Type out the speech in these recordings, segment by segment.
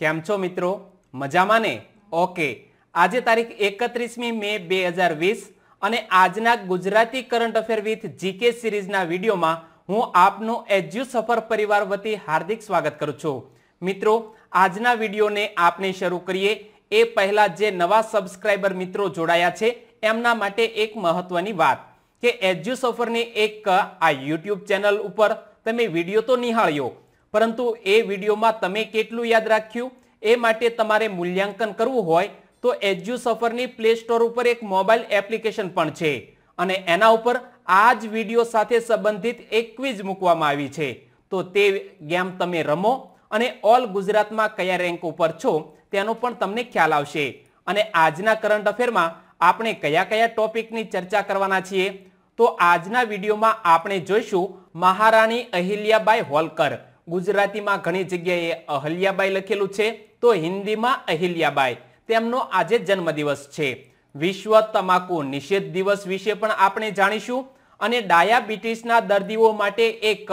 કેમ છો મિત્રો મજામાં ને ઓકે આજે તારીખ એકત્રીસમી મે બે હજાર વીસ અને આજના Gujarati current affair with GK સિરીઝના વિડીયોમાં હું આપનું એજ્યુ સફર પરિવાર વતી હાર્દિક સ્વાગત કરું છું મિત્રો આજના વિડીયોને આપણે શરૂ કરીએ એ પહેલાં જે નવા સબસ્ક્રાઈબર મિત્રો જોડાયા છે એમના માટે એક મહત્વની વાત કે એજ્યુ સફરની એક આ યુટ્યુબ ચેનલ ઉપર તમે વિડીયો તો નિહાળ્યો પરંતુ એ વિડીયોમાં તમે કેટલું યાદ રાખ્યું એ માટે તમારે મૂલ્યાંકન કરવું હોય તો એજ્યુ સફરની પ્લે સ્ટોર ઉપર એક મોબાઈલ એપ્લિકેશન પણ છે અને એના ઉપર આ જ વિડીયો સાથે સંબંધિત એક ક્વિઝ મૂકવામાં આવી છે તો તે ગેમ તમે રમો અને ઓલ ગુજરાતમાં કયા રેન્ક ઉપર છો તેનો પણ તમને ખ્યાલ આવશે અને આજના કરંટ અફેરમાં આપણે કયા કયા ટોપિકની ચર્ચા કરવાના છીએ તો આજના વિડીયોમાં આપણે જોઈશું મહારાણી અહિલ્યાબાઈ હોલકર ગુજરાતીમાં ઘણી જગ્યાએ અહલ્યાબાઈ લખેલું છે તો હિન્દીમાં અહિલ્યાબાઈ તેમનો આજે જન્મદિવસ છે વિશ્વ તમાકુ નિષેધ દિવસ વિશે પણ આપણે જાણીશું અને ડાયાબિટીસના દર્દીઓ માટે એક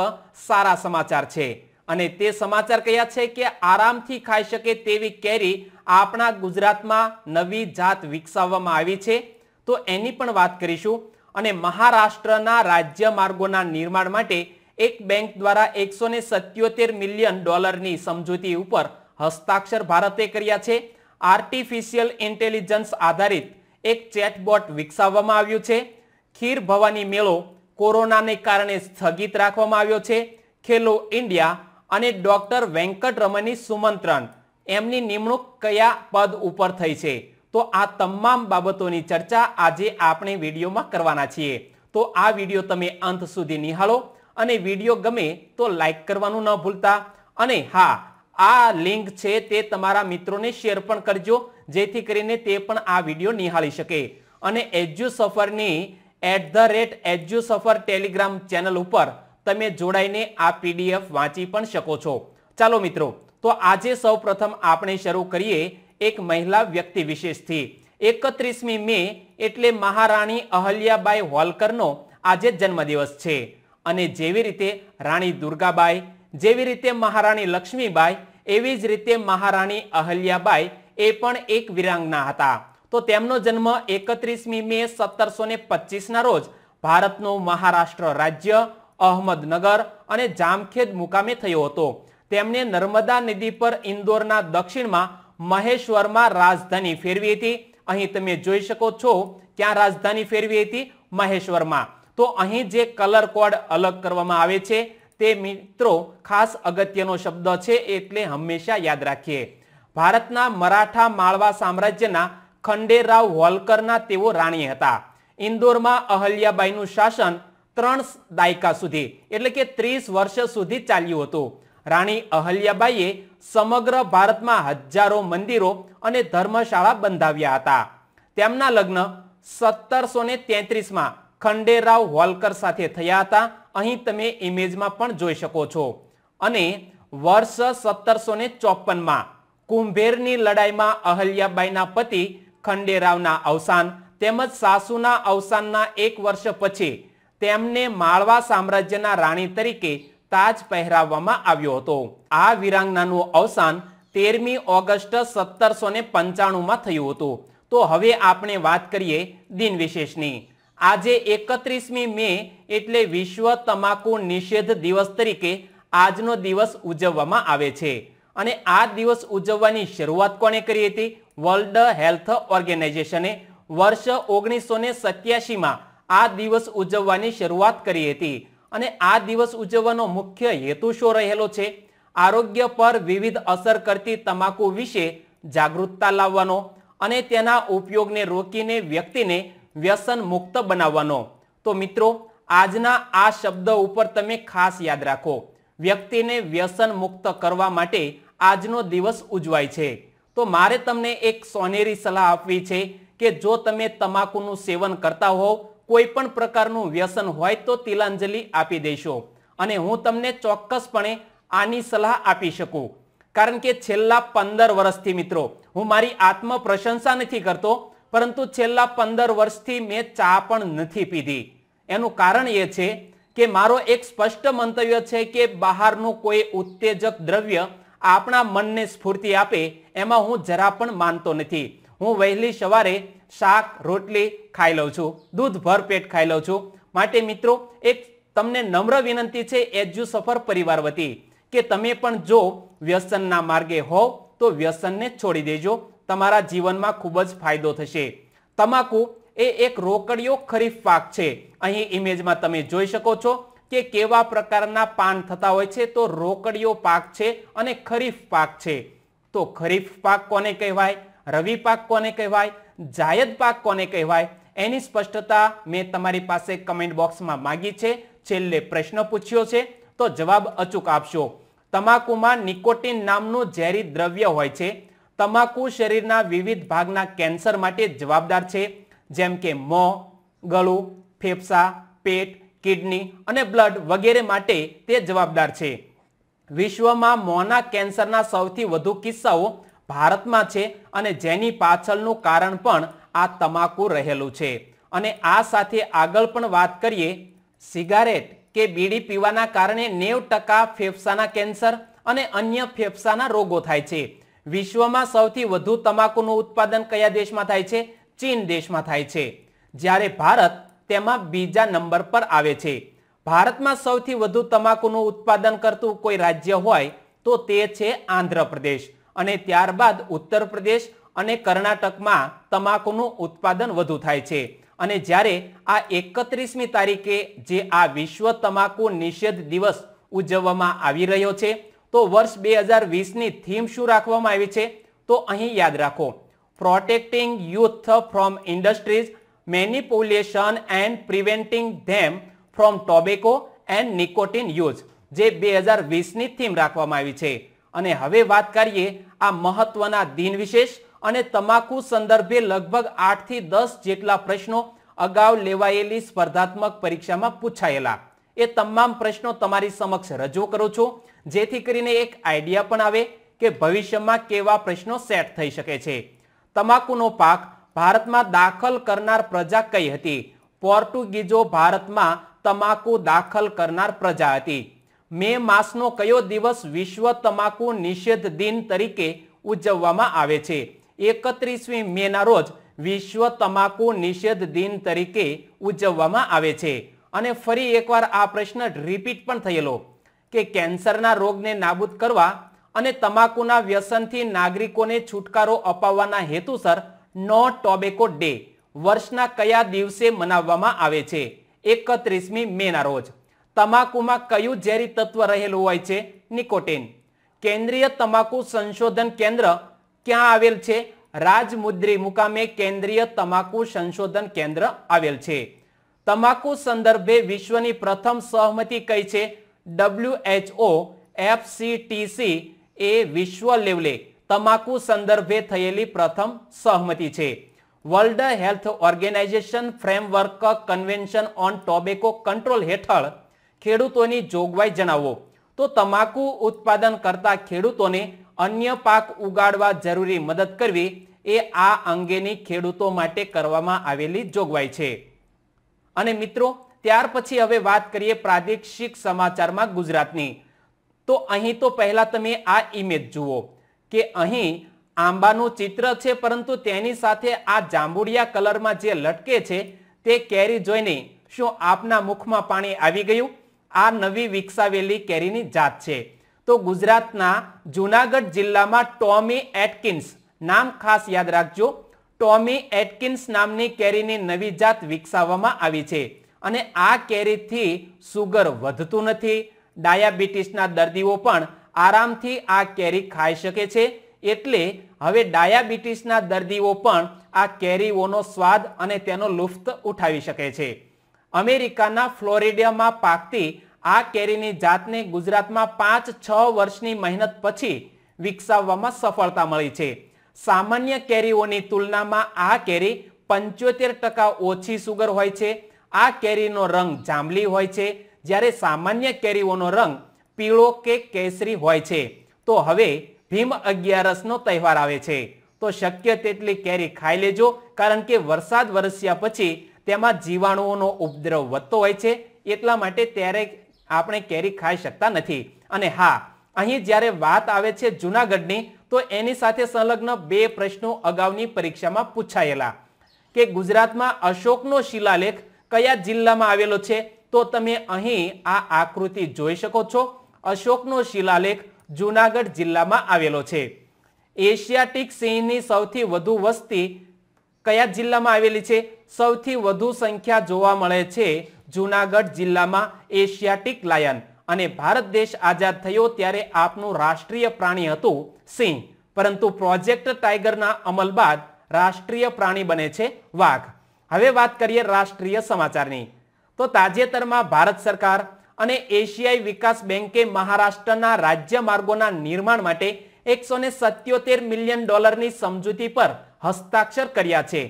સારા સમાચાર છે અને તે સમાચાર કયા છે કે આરામથી ખાઈ શકે તેવી કેરી આપણા ગુજરાતમાં નવી જાત વિકસાવવામાં આવી છે તો એની પણ વાત કરીશું અને મહારાષ્ટ્રના રાજ્ય માર્ગોના નિર્માણ માટે એક બેંક દ્વારા એકસો મિલિયન ડોલરની સમજૂતી ઉપર હસ્તાક્ષર ભારતે કર્યા છે આર્ટિફિશિયલ ઇન્ટેલિજન્સ આધારિત એક ચેટબોટ વિકસાવવામાં આવ્યું છે ખીર ભવાની મેળો કોરોનાને કારણે સ્થગિત રાખવામાં આવ્યો છે ખેલો ઇન્ડિયા અને ડોક્ટર વેંકટરમની સુમંત્રણ એમની નિમણૂક કયા પદ ઉપર થઈ છે તો આ તમામ બાબતોની ચર્ચા આજે આપણે વિડીયોમાં કરવાના છીએ તો આ વિડીયો તમે અંત સુધી નિહાળો અને વિડીયો ગમે તો લાઇક કરવાનું ન ભૂલતા અને હા આ લિંક છે તે તમારા મિત્રોને શેર પણ કરજો જેથી કરીને તે પણ આ વિડીયો નિહાળી શકે અને એજ્યુ સફરની at the rate Edu Safar telegram channel ઉપર તમે જોડાઈને આ પીડીએફ વાંચી પણ શકો છો ચાલો મિત્રો તો આજે સૌપ્રથમ આપણે શરૂ કરીએ એક મહિલા વ્યક્તિ વિશેષથી એકત્રીસમી મે એટલે મહારાણી અહલ્યાબાઈ હોલકરનો આજે જન્મદિવસ છે અને જેવી રીતે રાણી દુર્ગાબાઈ જેવી રીતે મહારાણી લક્ષ્મીબાઈ એવી જ રીતે મહારાણી અહલ્યાબાઈ એ પણ એક વિરાંગના હતા તો તેમનો જન્મ એકત્રીસમી મે સત્તરસો ને પચીસના રોજ ભારતનું મહારાષ્ટ્ર રાજ્ય અહમદનગર અને જામખેદ મુકામે થયો હતો તેમને નર્મદા નદી પર ઇન્દોરના દક્ષિણમાં મહેશ્વરમાં રાજધાની ફેરવી હતી અહીં તમે જોઈ શકો છો ક્યાં રાજધાની ફેરવી હતી મહેશ્વરમાં તો અહીં જે કલર કોડ અલગ કરવામાં આવે છે તે મિત્રો ખાસ અગત્યનો શબ્દ છે એટલે હંમેશા યાદ રાખીએ ભારતના મરાઠા માળવા સામ્રાજ્યના ખંડેરાવ હોલકરના તેઓ રાણી હતા ઇન્દોરમાં અહલ્યાબાઈનું શાસન ત્રણ દાયકા સુધી એટલે કે ત્રીસ વર્ષ સુધી ચાલ્યું હતું રાણી અહલ્યાબાઈએ સમગ્ર ભારતમાં હજારો મંદિરો અને ધર્મશાળા બંધાવ્યા હતા તેમના લગ્ન સત્તરસો ને તેત્રીસમાં ખંડેરાવ હોલકર સાથે થયા હતા અહીં તમે ઇમેજમાં પણ જોઈ શકો છો અને વર્ષ સત્તરસો ને ચોપનમાં કુંભેરની લડાઈમાં અહલ્યાબાઈના પતિ ખંડેરાવના અવસાન તેમજ સાસુના અવસાનના એક વર્ષ પછી તેમને માળવા સામ્રાજ્યના રાણી તરીકે તાજ પહેરાવવામાં આવ્યો હતો આ વિરાંગનાનું અવસાન તેરમી ઓગસ્ટ સત્તરસો ને પંચાણુંમાં થયું હતું તો હવે આપણે વાત કરીએ દિન વિશેષની આજે એકત્રીસમી મે એટલે વિશ્વ તમાકુ નિષેધ દિવસ તરીકે આજનો દિવસ ઉજવવામાં આવે છે અને આ દિવસ ઉજવવાની શરૂઆત કોણે કરી હતી વર્લ્ડ હેલ્થ ઓર્ગેનાઇઝેશને વર્ષ ઓગણીસો ને આ દિવસ ઉજવવાની શરૂઆત કરી હતી અને આ દિવસ ઉજવવાનો મુખ્ય હેતુ શું રહેલો છે આરોગ્ય પર વિવિધ અસર કરતી તમાકુ વિશે જાગૃતતા લાવવાનો અને તેના ઉપયોગને રોકીને વ્યક્તિને વ્યસન મુક્ત બનાવવાનો તો મિત્રો આજના આ શબ્દ ઉપર તમે ખાસ યાદ રાખો વ્યક્તિને વ્યસન મુક્ત કરવા માટે આજનો દિવસ ઉજવાય છે તો મારે તમને એક સોનેરી સલાહ આપવી છે કે જો તમે તમાકુનું સેવન કરતા હોવ કોઈ પણ પ્રકારનું વ્યસન હોય તો તિલાંજલિ આપી દેશો અને હું તમને ચોક્કસપણે આની સલાહ આપી શકું કારણ કે છેલ્લા પંદર વર્ષથી મિત્રો હું મારી આત્મ પ્રશંસા નથી કરતો પરંતુ છેલ્લા પંદર વર્ષથી મેં ચા પણ નથી પીધી એનું કારણ એ છે કે મારો એક સ્પષ્ટ મંતવ્ય છે કે બહારનું કોઈ ઉત્તેજક દ્રવ્ય આપણા મનને સ્ફૂર્તિ આપે એમાં હું જરા પણ માનતો નથી હું વહેલી સવારે શાક રોટલી ખાઈ લઉં છું દૂધ ભરપેટ ખાઈ લઉં છું માટે મિત્રો એક તમને નમ્ર વિનંતી છે એજ્યુ સફર પરિવાર વતી કે તમે પણ જો વ્યસનના માર્ગે હોવ તો વ્યસનને છોડી દેજો તમારા જીવનમાં ખૂબ જ ફાયદો થશે તમાકુ એ એક રોકડિયો ખરીફ પાક છે અહીં ઇમેજમાં તમે જોઈ શકો છો કે કેવા પ્રકારના પાન થતા હોય છે તો રોકડિયો પાક છે અને ખરીફ પાક છે તો ખરીફ પાક કોને કહેવાય રવિ પાક કોને કહેવાય જાયદ પાક કોને કહેવાય એની સ્પષ્ટતા મેં તમારી પાસે કમેન્ટ બોક્સમાં માગી છે છેલ્લે પ્રશ્ન પૂછ્યો છે તો જવાબ અચૂક આપશો તમાકુમાં નિકોટિન નામનું ઝેરી દ્રવ્ય હોય છે તમાકુ શરીરના વિવિધ ભાગના કેન્સર માટે જવાબદાર છે જેમ કે મોં ગળું ફેફસા પેટ કિડની અને બ્લડ વગેરે માટે તે જવાબદાર છે વિશ્વમાં મોંના કેન્સરના સૌથી વધુ કિસ્સાઓ ભારતમાં છે અને જેની પાછળનું કારણ પણ આ તમાકુ રહેલું છે અને આ સાથે આગળ પણ વાત કરીએ સિગારેટ કે બીડી પીવાના કારણે નેવ ટકા ફેફસાના કેન્સર અને અન્ય ફેફસાના રોગો થાય છે વિશ્વમાં સૌથી વધુ તમાકુનું ઉત્પાદન કયા દેશમાં થાય છે ચીન દેશમાં થાય છે જ્યારે ભારત તેમાં બીજા નંબર પર આવે છે ભારતમાં સૌથી વધુ તમાકુનું ઉત્પાદન કરતું કોઈ રાજ્ય હોય તો તે છે આંધ્રપ્રદેશ અને ત્યારબાદ ઉત્તર પ્રદેશ અને કર્ણાટકમાં તમાકુનું ઉત્પાદન વધુ થાય છે અને જ્યારે આ એકત્રીસમી તારીખે જે આ વિશ્વ તમાકુ નિષેધ દિવસ ઉજવવામાં આવી રહ્યો છે તો વર્ષ બે હજાર વીસની થીમ શું રાખવામાં આવી છે તો અહીં યાદ રાખો protecting youth from industries manipulation and preventing them from tobacco and nicotine use જે બે હજાર વીસની થીમ રાખવામાં આવી છે અને હવે વાત કરીએ આ મહત્વના દિન વિશેષ અને તમાકુ સંદર્ભે લગભગ આઠથી દસ જેટલા પ્રશ્નો અગાઉ લેવાયેલી સ્પર્ધાત્મક પરીક્ષામાં પૂછાયેલા એ તમામ પ્રશ્નો તમારી સમક્ષ રજૂ કરું છું જેથી કરીને એક આઈડિયા પણ આવે કે ભવિષ્યમાં કેવા પ્રશ્નો સેટ થઈ શકે છે તમાકુનો પાક ભારતમાં દાખલ કરનાર પ્રજા કઈ હતી પોર્ટુગીઝો ભારતમાં તમાકુ દાખલ કરનાર પ્રજા હતી મે માસનો કયો દિવસ વિશ્વ તમાકુ નિષેધ દિન તરીકે ઉજવવામાં આવે છે એકત્રીસમી મેના રોજ વિશ્વ તમાકુ નિષેધ દિન તરીકે ઉજવવામાં આવે છે અને ફરી એકવાર આ પ્રશ્ન રિપીટ પણ થયેલો કે કેન્સરના રોગને નાબૂદ કરવા અને તમાકુના વ્યસનથી નાગરિકોને છુટકારો અપાવવાના હેતુસર નો ટોબેકો ડે વર્ષના કયા દિવસે મનાવવામાં આવે છે એકત્રીસમી મેના રોજ તમાકુમાં કયું ઝેરી તત્વ રહેલું હોય છે નિકોટિન કેન્દ્રીય તમાકુ સંશોધન કેન્દ્ર ક્યાં આવેલ છે રાજમુદ્રી મુકામે કેન્દ્રીય તમાકુ સંશોધન કેન્દ્ર આવેલ છે તમાકુ સંદર્ભે વિશ્વની પ્રથમ સહમતી કઈ છે ડબ્લ્યુએચઓ એફસીટીસી એ વિશ્વ લેવલે તમાકુ સંદર્ભે થયેલી પ્રથમ સહમતિ છે World Health Organization Framework Convention on Tobacco Control હેઠળ ખેડૂતોની જોગવાઈ જણાવો તો તમાકુ ઉત્પાદન કરતા ખેડૂતોને અન્ય પાક ઉગાડવા જરૂરી મદદ કરવી એ આ અંગેની ખેડૂતો માટે કરવામાં આવેલી જોગવાઈ છે અને મિત્રો ત્યાર પછી હવે વાત કરીએ પ્રાદેશિક સમાચારમાં ગુજરાતની તો અહીં તો પહેલા તમે આ ઇમેજ જુઓ કે અહીં આંબાનું ચિત્ર છે પરંતુ તેની સાથે આ જાંબુડિયા કલરમાં જે લટકે છે તે કેરી જોઈને શું આપના મુખમાં પાણી આવી ગયું આ નવી વિકસાવેલી કેરીની જાત છે તો ગુજરાતના જુનાગઢ જિલ્લામાં ટોમી એટકિન્સ નામ ખાસ યાદ રાખજો ટોમી એટકિન્સ નામની કેરીની નવી જાત વિકસાવવામાં આવી છે અને આ કેરીથી સુગર વધતું નથી ડાયાબિટીસના દર્દીઓ પણ આરામથી આ કેરી ખાઈ શકે છે એટલે હવે ડાયાબિટીસના દર્દીઓ પણ આ કેરીઓનો સ્વાદ અને તેનો લુફ્ત ઉઠાવી શકે છે અમેરિકાના ફ્લોરિડામાં પાકતી આ કેરીની જાતને ગુજરાતમાં પાંચ છ વર્ષની મહેનત પછી વિકસાવવામાં સફળતા મળી છે સામાન્ય કેરીઓની તુલનામાં આ કેરી પંચોતેર ટકા ઓછી સુગર હોય છે આ કેરીનો રંગ જાંબલી હોય છે જ્યારે સામાન્ય કેરીઓનો રંગ પીળો કે કેસરી હોય છે તો હવે ભીમ અગિયારસનો તહેવાર આવે છે તો શક્ય તેટલી કેરી ખાઈ લેજો કારણ કે વરસાદ વરસ્યા પછી તેમાં જીવાણુઓનો ઉપદ્રવ વધતો હોય છે એટલા માટે ત્યારે આપણે કેરી ખાઈ શકતા નથી અને હા અહીં જ્યારે વાત આવે છે જૂનાગઢની તો એની સાથે સંલગ્ન બે પ્રશ્નો અગાઉની પરીક્ષામાં પૂછાયેલા કે ગુજરાતમાં અશોકનો શિલાલેખ કયા જિલ્લામાં આવેલો છે તો તમે અહીં આ આકૃતિ જોઈ શકો છો અશોકનો શિલાલેખ જુનાગઢ જિલ્લામાં આવેલો છે એશિયાટિક સિંહની સૌથી વધુ વસ્તી કયા જિલ્લામાં આવેલી છે સૌથી વધુ સંખ્યા જોવા મળે છે જુનાગઢ જિલ્લામાં એશિયાટિક લાયન અને ભારત દેશ આઝાદ થયો ત્યારે આપનું રાષ્ટ્રીય પ્રાણી હતું સિંહ પરંતુ પ્રોજેક્ટ ટાઈગરના અમલ બાદ રાષ્ટ્રીય પ્રાણી બને છે વાઘ હવે વાત કરીએ રાષ્ટ્રીય સમાચારની તો તાજેતરમાં ભારત સરકાર અને એશિયાઈ વિકાસ બેંકે મહારાષ્ટ્રના રાજ્ય માર્ગોના નિર્માણ માટે એકસો મિલિયન ડોલરની સમજૂતી પર હસ્તાક્ષર કર્યા છે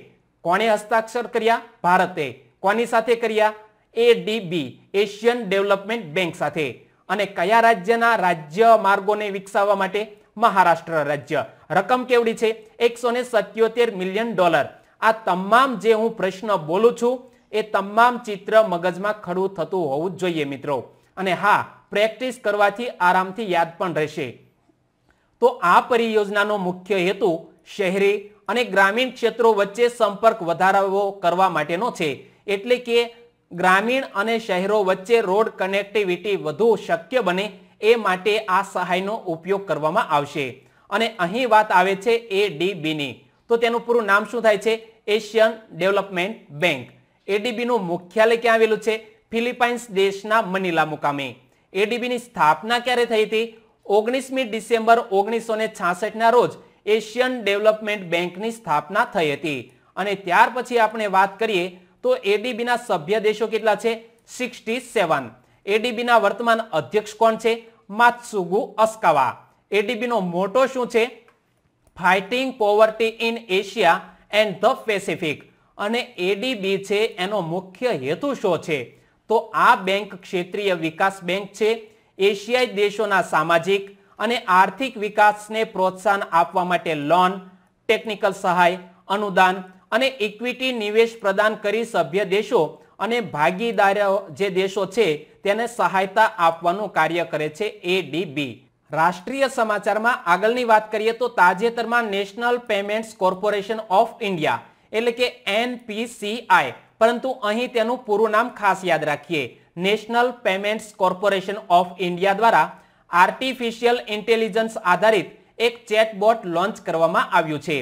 કોણે હસ્તાક્ષર કર્યા ભારતે કોની સાથે કર્યા એડીબી એશિયન ડેવલપમેન્ટ બેંક સાથે અને કયા રાજ્યના રાજ્ય માર્ગોને વિકસાવવા માટે મહારાષ્ટ્ર રાજ્ય રકમ કેવડી છે એકસો મિલિયન ડોલર આ તમામ જે હું પ્રશ્ન બોલું છું એ તમામ ચિત્ર મગજમાં ખડું થતું હોવું જોઈએ મિત્રો અને હા પ્રેક્ટિસ કરવાથી આરામથી યાદ પણ રહેશે તો આ પરિયોજનાનો મુખ્ય હેતુ શહેરી અને ગ્રામીણ ક્ષેત્રો વચ્ચે સંપર્ક વધારાવો કરવા માટેનો છે એટલે કે ગ્રામીણ અને શહેરો વચ્ચે રોડ કનેક્ટિવિટી વધુ શક્ય બને એ માટે આ સહાયનો ઉપયોગ કરવામાં આવશે અને અહીં વાત આવે છે એ ડી બીની તો તેનું પૂરું નામ શું થાય છે એશિયન ડેવલપમેન્ટ બેંક એડીબીનું મુખ્યાલય ક્યાં આવેલું છે ફિલિપાઇન્સ દેશના મનીલા મુકામે એડીબીની સ્થાપના ક્યારે થઈ હતી ઓગણીસમી ડિસેમ્બર ઓગણીસો ને છાસઠના રોજ એશિયન ડેવલપમેન્ટ બેંકની સ્થાપના થઈ હતી અને ત્યાર પછી આપણે વાત કરીએ તો એડીબીના સભ્ય દેશો કેટલા છે સિક્સટી સેવન એડીબીના વર્તમાન અધ્યક્ષ કોણ છે માત્સુગુ અસ્કાવા એડીબીનો મોટો શું છે fighting poverty in Asia and the Pacific અને એડીબી છે એનો મુખ્ય હેતુ શું છે તો આ બેંક ક્ષેત્રીય વિકાસ બેંક છે એશિયાઈ દેશોના સામાજિક અને આર્થિક વિકાસને પ્રોત્સાહન આપવા માટે લોન ટેકનિકલ સહાય અનુદાન અને ઇક્વિટી નિવેશ પ્રદાન કરી સભ્ય દેશો અને ભાગીદારો જે દેશો છે તેને સહાયતા આપવાનું કાર્ય કરે છે એડીબી રાષ્ટ્રીય સમાચારમાં આગળની વાત કરીએ તો તાજેતરમાં National Payments Corporation of India એટલે કે એનપીસીઆઈ પરંતુ અહીં તેનું પૂરું નામ ખાસ યાદ રાખીએ National Payments Corporation of India દ્વારા આર્ટિફિશિયલ ઇન્ટેલિજન્સ આધારિત એક ચેટબોટ લોન્ચ કરવામાં આવ્યું છે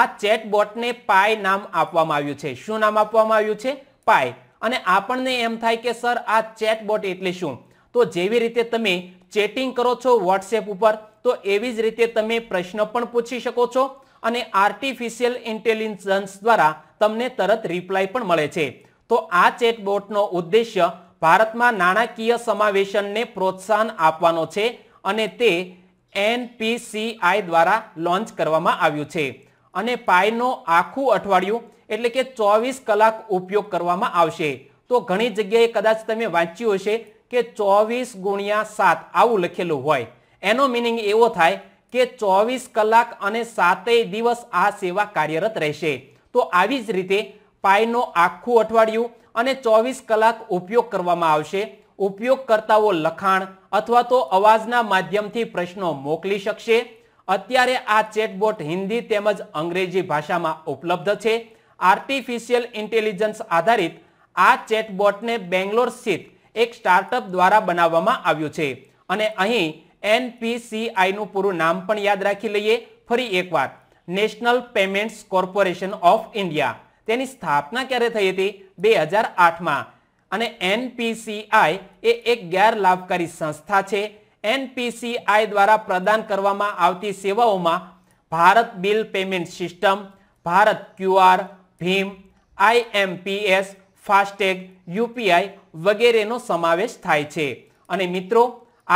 આ ચેટબોટને પાય નામ આપવામાં આવ્યું છે શું નામ આપવામાં આવ્યું છે પાય અને આપણને એમ થાય કે સર આ ચેટબોટ એટલે શું તો જેવી રીતે તમે ચેટિંગ કરો છો વોટ્સએપ ઉપર તો એવી જ રીતે તમે પ્રશ્ન પણ પૂછી શકો છો અને આર્ટિફિશિયલ ઇન્ટેલિજન્સ દ્વારા તમને તરત રિપ્લાય પણ મળે છે તો આ ચેટબોટનો ઉદ્દેશ્ય ભારતમાં નાણાકીય સમાવેશનને પ્રોત્સાહન આપવાનો છે અને તે એનપીસીઆઈ દ્વારા લોન્ચ કરવામાં આવ્યું છે અને પાયનો આખું અઠવાડિયું એટલે કે ચોવીસ કલાક ઉપયોગ કરવામાં આવશે તો ઘણી જગ્યાએ કદાચ તમે વાંચ્યું હશે કે ચોવીસ ગુણ્યા સાત આવું લખેલું હોય એનો મિનિંગ એવો થાય કે ચોવીસ કલાક અને સાતેય દિવસ આ સેવા કાર્યરત રહેશે તો આવી જ રીતે પાઈનો આખું અઠવાડિયું અને ચોવીસ કલાક ઉપયોગ કરવામાં આવશે ઉપયોગકર્તાઓ લખાણ અથવા તો અવાજના માધ્યમથી પ્રશ્નો મોકલી શકશે અત્યારે આ ચેટબોટ હિન્દી તેમજ અંગ્રેજી ભાષામાં ઉપલબ્ધ છે આર્ટિફિશિયલ ઇન્ટેલિજન્સ આધારિત આ ચેટબોટને બેંગ્લોર સ્થિત એક સ્ટાર્ટઅપ દ્વારા બનાવવામાં આવ્યું છે અને અહીં એનપીસીઆઈનું પૂરું નામ પણ યાદ રાખી લઈએ ફરી એકવાર National Payments Corporation of India તેની સ્થાપના ક્યારે થઈ હતી બે હજાર આઠમાં અને એનપીસીઆઈ એ એક ગેરલાભકારી સંસ્થા છે એનપીસીઆઈ દ્વારા પ્રદાન કરવામાં આવતી સેવાઓમાં Bharat bill payment system Bharat QR ભીમ આઈએમપીએસ ફાસ્ટેગ યુપીઆઈ વગેરેનો સમાવેશ થાય છે અને મિત્રો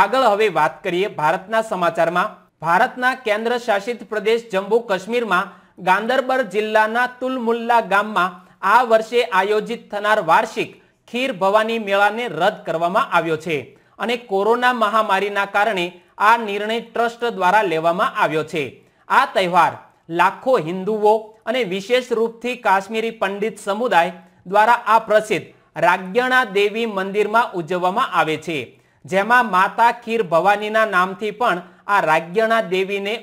આગળ હવે વાત કરીએ ભારતના સમાચારમાં ભારતના કેન્દ્ર શાસિત પ્રદેશ જમ્મુ કાશ્મીરમાં ગાંદરબર જિલ્લાના તુલમુલ્લા ગામમાં આ વર્ષે આયોજિત થનાર વાર્ષિક ખીર ભવાની મેળાને રદ કરવામાં આવ્યો છે અને કોરોના મહામારીના કારણે આ નિર્ણય ટ્રસ્ટ દ્વારા લેવામાં આવ્યો છે આ તહેવાર લાખો હિન્દુઓ અને વિશેષ રૂપથી કાશ્મીરી પંડિત સમુદાય દ્વારા આ પ્રસિદ્ધ રાગ્યણા દેવી મંદિરમાં ઉજવવામાં આવે છે જેમાં માતા ખીર ભવાનીના નામથી પણ આ રાગ્યણા દેવીને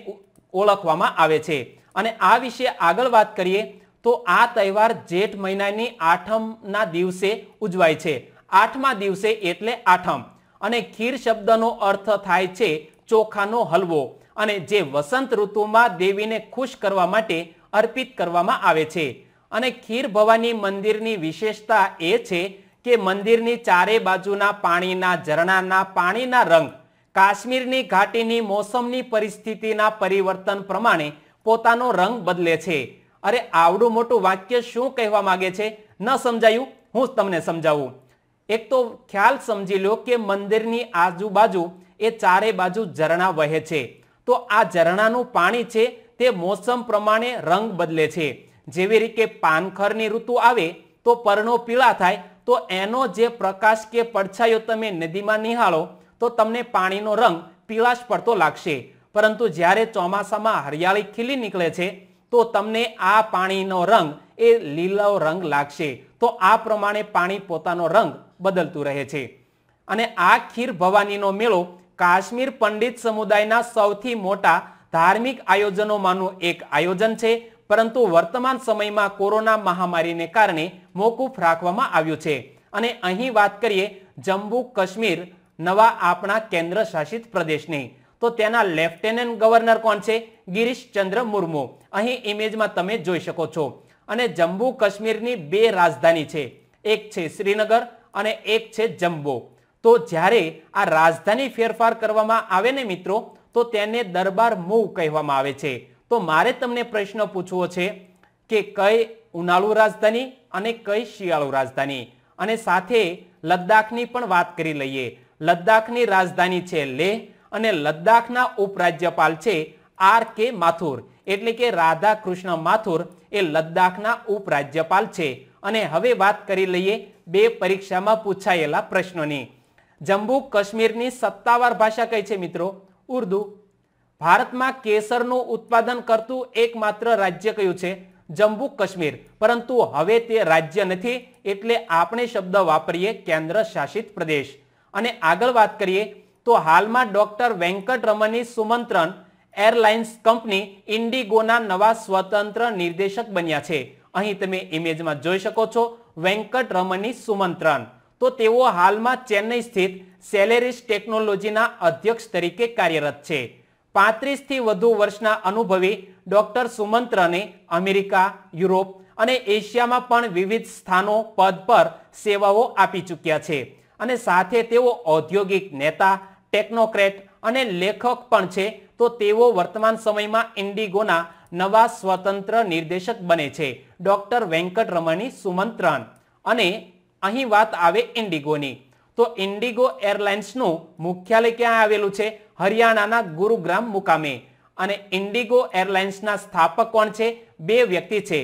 ઓળખવામાં આવે છે અને આ વિશે આગળ વાત કરીએ તો આ તહેવાર જેઠ મહિનાની આઠમના દિવસે ઉજવાય છે આઠમા દિવસે એટલે આઠમ અને ખીર શબ્દનો અર્થ થાય છે ચોખાનો હલવો અને જે વસંત ઋતુમાં દેવીને ખુશ કરવા માટે અર્પિત કરવામાં આવે છે અને ખીર ભવાની મંદિરની વિશેષતા એ છે કે મંદિરની ચારે બાજુના પાણીના ઝરણાના પાણીના રંગ કાશ્મીરની ઘાટીની મોસમની પરિસ્થિતિના પરિવર્તન પ્રમાણે પોતાનો રંગ બદલે છે અરે આવડું મોટું વાક્ય શું કહેવા માગે છે ન સમજાયું હું તમને સમજાવું એક તો ખ્યાલ સમજી લો કે મંદિરની આજુબાજુ એ ચારે બાજુ ઝરણા વહે છે તો આ ઝરણાનું પાણી છે તે મોસમ પ્રમાણે રંગ બદલે છે જેવી રીતે પાનખરની ઋતુ આવે તો પર્ણો પીળા થાય તો એનો જે પ્રકાશ કે પડછાયો તમે નદીમાં નિહાળો તો તમને પાણીનો રંગ પીળાશ પડતો લાગશે પરંતુ જ્યારે ચોમાસામાં હરિયાળી ખીલી નીકળે છે તો તમને આ પાણીનો રંગ એ લીલો રંગ લાગશે તો આ પ્રમાણે પાણી પોતાનો રંગ બદલતું રહે છે અને આ ખીર ભવાનીનો મેળો કાશ્મીર પંડિત સમુદાયના સૌથી મોટા ધાર્મિક આયોજનોમાંનું એક આયોજન છે પરંતુ વર્તમાન સમયમાં કોરોના મહામારીને કારણે મોકૂફ રાખવામાં આવ્યું છે અને અહીં વાત કરીએ જમ્મુ કાશ્મીર નવા આપણા કેન્દ્ર શાસિત પ્રદેશની તો તેના લેફ્ટેનન્ટ ગવર્નર કોણ છે ગિરીશ ચંદ્ર મુર્મુ અહીં ઇમેજમાં તમે જોઈ શકો છો અને જમ્મુ કાશ્મીરની બે રાજધાની છે એક છે શ્રીનગર અને એક છે જમ્મુ તો જ્યારે આ રાજધાની ફેરફાર કરવામાં આવે ને મિત્રો તો તેને દરબાર મૂવ કહેવામાં આવે છે તો મારે તમને પ્રશ્ન પૂછવો છે કે કઈ ઉનાળુ રાજધાની અને કઈ શિયાળુ રાજધાની અને સાથે લદ્દાખની પણ વાત કરી લઈએ લદ્દાખની રાજધાની છે લેહ અને લદ્દાખના ઉપરાજ્યપાલ છે આર કે માથુર એટલે કે રાધા કૃષ્ણ માથુર એ લદ્દાખના ઉપરાજ્યપાલ છે અને હવે વાત કરી લઈએ બે પરીક્ષામાં પૂછાયેલા પ્રશ્નોની જમ્મુ કાશ્મીરની સત્તાવાર ભાષા કઈ છે મિત્રો ઉર્દુ ભારતમાં કેસરનું ઉત્પાદન કરતું એકમાત્ર રાજ્ય કયું છે જમ્મુ કાશ્મીર પરંતુ હવે તે રાજ્ય નથી એટલે આપણે શબ્દ વાપરીએ કેન્દ્ર શાસિત પ્રદેશ અને આગળ વાત કરીએ તો હાલમાં doctor Venkataramani Sumantran airlines company ઇન્ડિગોના નવા સ્વતંત્ર નિર્દેશક બન્યા છે અહીં તમે ઇમેજમાં જોઈ શકો છો વેંકટરમની સુમંત્રણ તો તેઓ હાલમાં ચેન્નઈ સ્થિત સેલેરીસ ટેકનોલોજીના અધ્યક્ષ તરીકે કાર્યરત છે પાંત્રીસથી વધુ વર્ષના અનુભવી ડોક્ટર સુમંત્રને અમેરિકા યુરોપ અને એશિયામાં પણ વિવિધ સ્થાનો પદ પર સેવાઓ આપી ચૂક્યા છે અને સાથે તેઓ ઔદ્યોગિક નેતા ટેકનોક્રેટ અને લેખક પણ છે તો તેઓ વર્તમાન સમયમાં ઇન્ડિગોના નવા સ્વતંત્ર નિર્દેશક બને છે ડોક્ટર વેંકટરમણી સુમંત્રન અને અહીં વાત આવે ઇન્ડિગોની તો ઇન્ડિગો એરલાઇન્સનું મુખ્યાલય ક્યાં આવેલું છે હરિયાણાના ગુરુગ્રામ મુકામે અને ઇન્ડિગો એરલાઇન્સના સ્થાપક કોણ છે બે વ્યક્તિ છે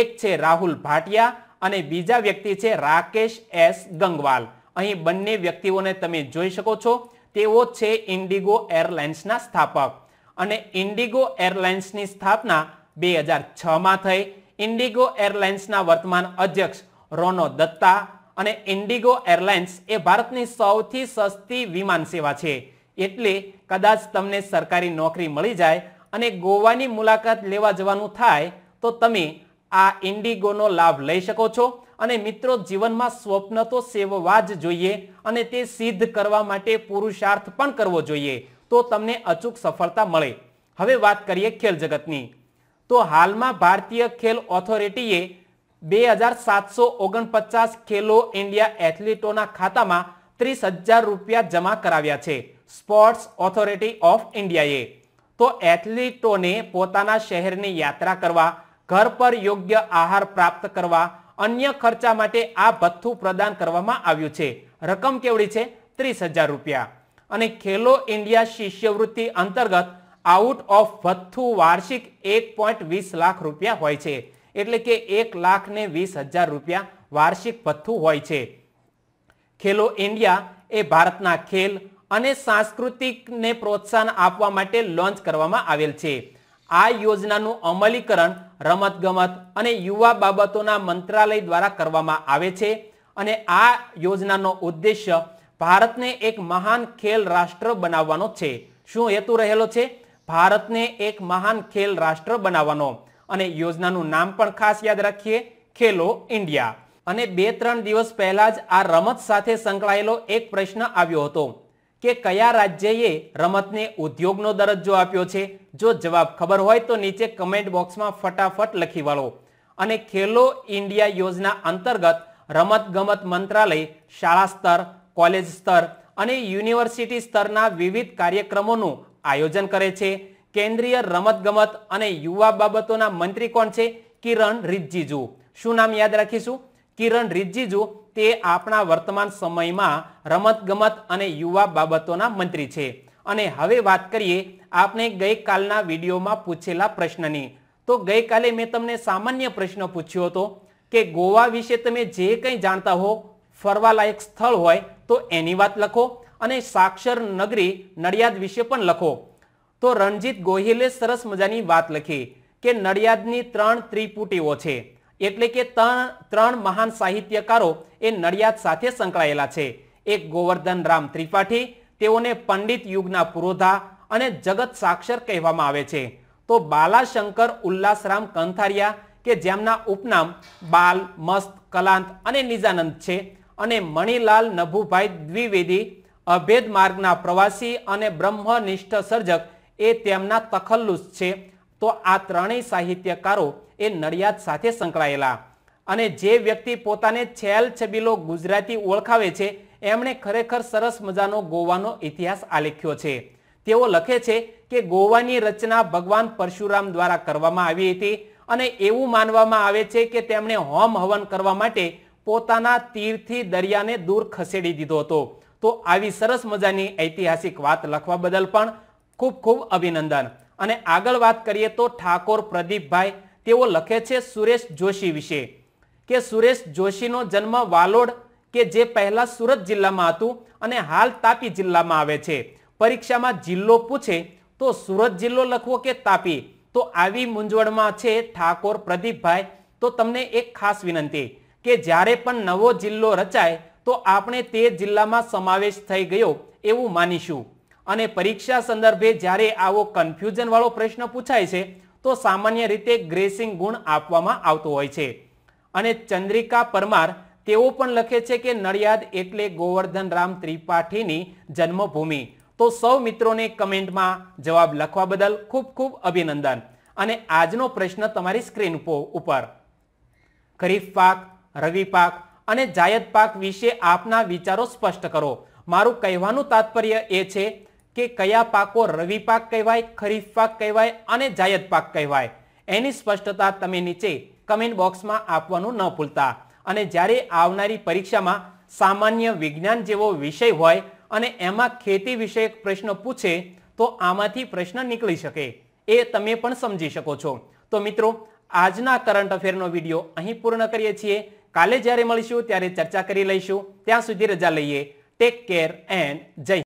એક છે રાહુલ ભાટિયા અને બીજા વ્યક્તિ છે રાકેશ એસ ગંગવાલ અહીં બંને વ્યક્તિઓને તમે જોઈ શકો છો તેઓ છે ઇન્ડિગો એરલાઇન્સના સ્થાપક અને ઇન્ડિગો એરલાઇન્સની સ્થાપના બે હજાર છમાં થઈ ઇન્ડિગો એરલાઇન્સના વર્તમાન અધ્યક્ષ રોનો દત્તા અને ઇન્ડિગો એરલાઇન્સ એ ભારતની સૌથી સસ્તી વિમાન સેવા છે એટલે કદાચ તમને સરકારી નોકરી મળી જાય અને ગોવાની મુલાકાત લેવા જવાનું થાય તો તમે આ ઇન્ડિગોનો લાભ લઈ શકો છો અને મિત્રો જીવનમાં સ્વપ્ન તો સેવવા જ જોઈએ અને તે સિદ્ધ કરવા માટે પુરુષાર્થ પણ કરવો જોઈએ તો તમને અચૂક સફળતા મળે હવે વાત કરીએ ખેલ જગતની તો હાલમાં ભારતીય ખેલ ઓથોરિટીએ બે હજાર સાતસો ઓગણપચાસ ખેલો ઇન્ડિયા એથ્લીટોના ખાતામાં ત્રીસ હજાર રૂપિયા જમા કરાવ્યા છે સ્પોર્ટ્સ ઓથોરિટી ઓફ ઇન્ડિયાએ તો એથ્લીટોને પોતાના શહેરની યાત્રા કરવા ઘર પર યોગ્ય આહાર પ્રાપ્ત કરવા અન્ય ખર્ચા માટે આ ભથ્થું પ્રદાન કરવામાં આવ્યું છે રકમ કેવડી છે ત્રીસ હજાર રૂપિયા અને ખેલો ઇન્ડિયા શિષ્યવૃત્તિ અંતર્ગત આઉટ ઓફ ભથ્થું વાર્ષિક એક પોઈન્ટ વીસ લાખ રૂપિયા હોય છે એટલે કે એક લાખ ને વીસ હજાર રૂપિયા વાર્ષિક ભથ્થું હોય છે ખેલો ઇન્ડિયા એ ભારતના ખેલ અને સાંસ્કૃતિકને પ્રોત્સાહન આપવા માટે લોન્ચ કરવામાં આવેલ છે આ યોજનાનું અમલીકરણ રમતગમત અને યુવા બાબતોના મંત્રાલય દ્વારા કરવામાં આવે છે અને આ યોજનાનો ઉદ્દેશ્ય ભારતને એક મહાન ખેલ રાષ્ટ્ર બનાવવાનો છે શું હેતુ રહેલો છે ભારતને એક મહાન ખેલ રાષ્ટ્ર બનાવવાનો અને યોજનાનું નામ પણ ખાસ યાદ રાખીએ ખેલો ઇન્ડિયા અને બે ત્રણ દિવસ પહેલા જ આ રમત સાથે સંકળાયેલો એક પ્રશ્ન આવ્યો હતો કે કયા રાજ્યએ રમતને ઉદ્યોગનો દરજ્જો આપ્યો છે જો જવાબ ખબર હોય તો નીચે કમેન્ટ બોક્સમાં ફટાફટ લખી વાળો અને ખેલો ઇન્ડિયા યોજના અંતર્ગત રમતગમત મંત્રાલય શાળા સ્તર કોલેજ સ્તર અને યુનિવર્સિટી સ્તરના વિવિધ કાર્યક્રમોનું આયોજન કરે છે કેન્દ્રીય રમતગમત અને યુવા બાબતોના મંત્રી કોણ છે કિરણ રિજિજુ શું નામ યાદ રાખીશું કિરણ રિજિજુ તે આપણા વર્તમાન સમયમાં રમતગમત અને યુવા બાબતોના મંત્રી છે અને હવે વાત કરીએ આપણે ગઈકાલના વિડીયોમાં પૂછેલા પ્રશ્નની તો ગઈકાલે મેં તમને સામાન્ય પ્રશ્ન પૂછ્યો હતો કે ગોવા વિશે તમે જે કંઈ જાણતા હો ફરવાલાયક સ્થળ હોય તો એની વાત લખો અને સાક્ષર નગરી નડિયાદ વિશે પણ લખો તો રણજીત ગોહિલે સરસ મજાની વાત લખી કે નડિયાદની ત્રણ ત્રિપુટીઓ છે એટલે કે ત્રણ મહાન સાહિત્યકારો એ નડિયાદ સાથે સંકળાયેલા છે એક ગોવર્ધન રામ ત્રિપાઠી તેઓને પંડિત યુગના પુરોધા અને જગત સાક્ષર કહેવામાં આવે છે તો બાલાશંકર ઉલ્લાસરામ કંથારિયા કે જેમના ઉપનામ બાલ મસ્ત કલાંત અને નિજાનંદ છે અને મણિલાલ નભુભાઈ દ્વિવેદી અભેદ માર્ગના પ્રવાસી અને બ્રહ્મનિષ્ઠ સર્જક એ તેમના તખલ્લુસ છે તો આ ત્રણેય સાહિત્યકારો એ નડિયાદ સાથે સંકળાયેલા અને જે વ્યક્તિ પોતાને છેલ છબીલો ગુજરાતી ઓળખાવે છે એમણે ખરેખર સરસ મજાનો ગોવાનો ઇતિહાસ આલેખ્યો છે તેઓ લખે છે કે ગોવાની રચના ભગવાન પરશુરામ દ્વારા કરવામાં આવી હતી અને એવું માનવામાં આવે છે કે તેમણે હોમ હવન કરવા માટે પોતાના તીરથી દરિયાને દૂર ખસેડી દીધો હતો તો આવી સરસ મજાની ઐતિહાસિક વાત લખવા બદલ પણ ખૂબ ખૂબ અભિનંદન અને આગળ વાત કરીએ તો ઠાકોર પ્રદીપભાઈ તેઓ લખે છે સુરેશ જોશી વિશે કે સુરેશ જોશીનો જન્મ વાલોડ કે જે પહેલા સુરત જિલ્લામાં હતું અને હાલ તાપી જિલ્લામાં આવે છે પરીક્ષામાં જિલ્લો પૂછે તો સુરત જિલ્લો લખવો કે તાપી તો આવી મૂંઝવણમાં છે ઠાકોર પ્રદીપભાઈ તો તમને એક ખાસ વિનંતી કે જ્યારે પણ નવો જિલ્લો રચાય તો આપણે તે જિલ્લામાં સમાવેશ થઈ ગયો એવું માનીશું અને પરીક્ષા સંદર્ભે જ્યારે આવો કન્ફ્યુઝનવાળો પ્રશ્ન પૂછાય છે તો સામાન્ય રીતે ગ્રેસિંગ ગુણ આપવામાં આવતો હોય છે અને ચંદ્રિકા પરમાર તેઓ પણ લખે છે કે નડિયાદ એટલે ગોવર્ધન રામ ત્રિપાઠીની જન્મભૂમિ તો સૌ મિત્રોને કમેન્ટમાં જવાબ લખવા બદલ ખૂબ ખૂબ અભિનંદન અને આજનો પ્રશ્ન તમારી સ્ક્રીન ઉપર ખરીફ પાક રવિ પાક અને જાયદ પાક વિશે આપના વિચારો સ્પષ્ટ કરો મારું કહેવાનું તાત્પર્ય એ છે કે કયા પાકો રવિ પાક કહેવાય ખરીફ પાક કહેવાય અને જાયદ પાક કહેવાય એની સ્પષ્ટતા તમે નીચે કમેન્ટ બોક્સમાં આપવાનું ન ભૂલતા અને જ્યારે આવનારી પરીક્ષામાં સામાન્ય વિજ્ઞાન જેવો વિષય હોય અને એમાં ખેતી વિષયક પ્રશ્ન પૂછે તો આમાંથી પ્રશ્ન નીકળી શકે એ તમે પણ સમજી શકો છો તો મિત્રો આજના કરંટ અફેરનો વિડીયો અહીં પૂર્ણ કરીએ છીએ કાલે જ્યારે મળીશું ત્યારે ચર્ચા કરી લઈશું ત્યાં સુધી રજા લઈએ ટેક કેર એન્ડ જય